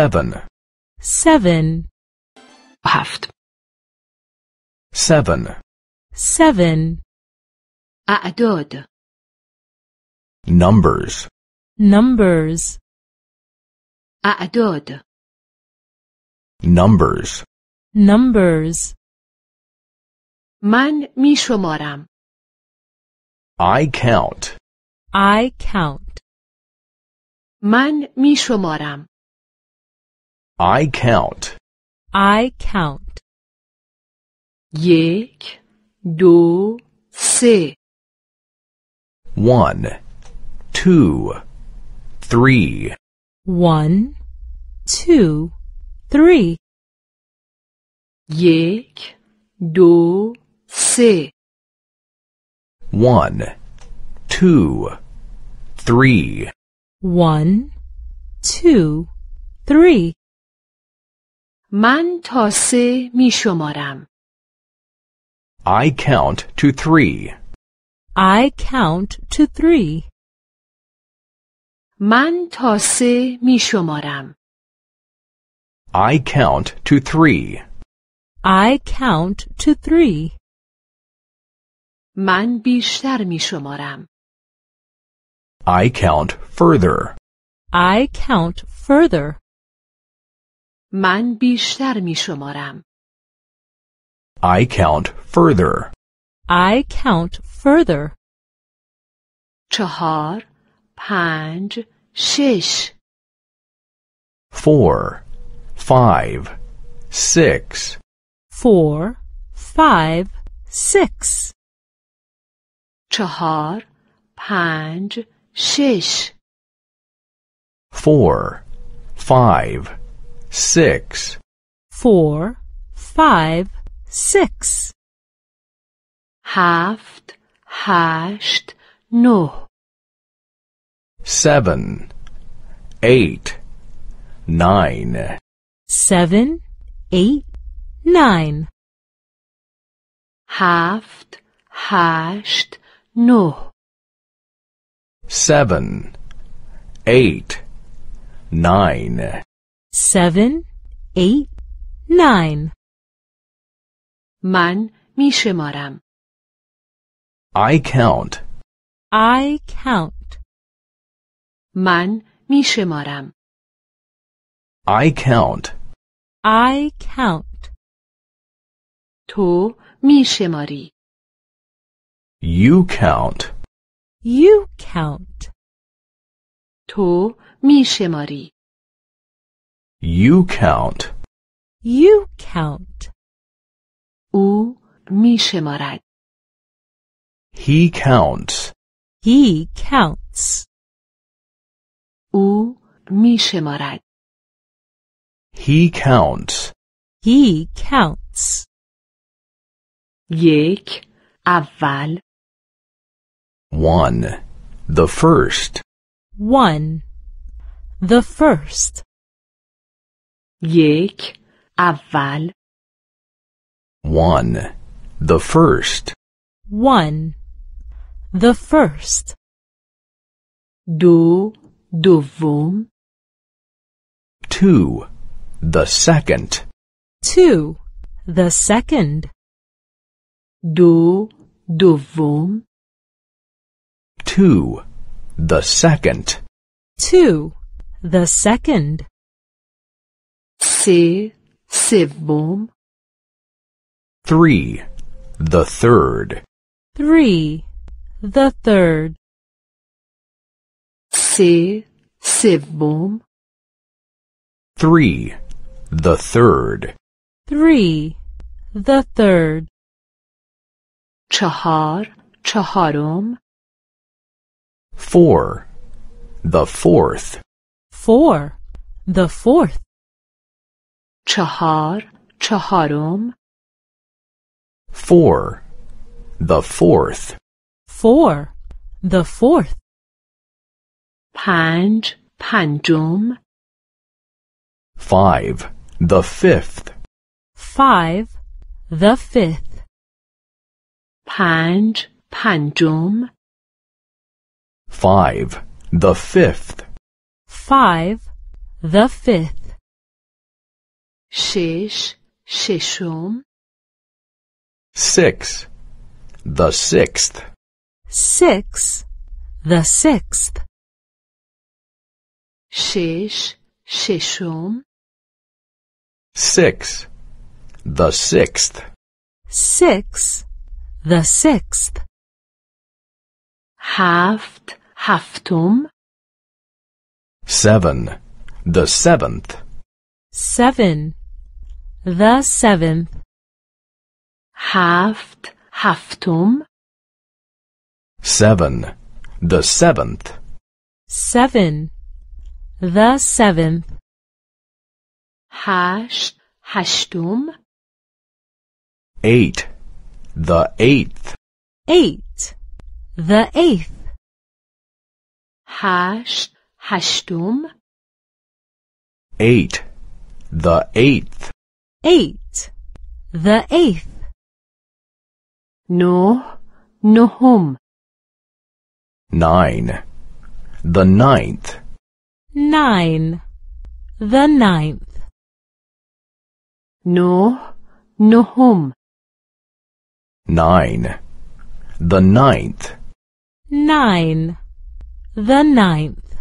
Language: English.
Seven. Seven. Haft. Seven. Seven. A'dod. Numbers. Numbers. A'dod. Numbers. Numbers. Man mishomoram. I count. I count. Man mishomoram. I count. I count. یک دو سه One, two, three. One, two, three. یک دو سه One, two, three. One, two, three. من تا سه می شمارم. I count to three. I count to three. من تا سه می شمارم. I count to three. I count to three. من بیشتر می شمارم. I count further. I count further. من بیشتر می شمارم. I count further. I count further. چهار، پنج، شش. Four, five, six. Four, five, six. چهار، پنج، شش. Four, five, six. Four, five, six. Haft, hasht, no. Seven, eight, nine. Seven, eight, nine. Haft, hasht, no. Seven, eight, nine seven, eight, nine. Man mishemaram. I count. I count. Man mishemaram. I count. I count. To mishemari. You count. You count. To mishemari. You count. You count. U mishemarad. He counts. He counts. U mishemarad. He counts. He counts. Yek اول One. The first. One. The first. یک اول One. The first. One. The first. دو دوم Two. The second. Two. The second. دو دوم Two. The second. Two. The second. سه سوم Three. The third. Three. The third. سه سوم Three. The third. Three. The third. چهار چهارم Four. The fourth. Four. The fourth. چهار چهارم Four. The fourth. Four. The fourth. پنج پنجم Five. The fifth. Five. The fifth. پنج پنجم Five. The fifth. Five. The fifth. Shish Shishum. Six. The sixth. Six. The sixth. Shish Shishum. Six. The sixth. Six. The sixth. Haft Haftum. Seven. The seventh. Seven. The seventh. Haft, haftum. Seven. The seventh. Seven. The seventh. Hash, hashtum. Eight. The eighth. Eight. The eighth. Hash, hashtum. Eight. The eighth eight, the eighth. No, nohum. Nine, the ninth. Nine, the ninth. No, nohum. Nine, the ninth. Nine, the ninth.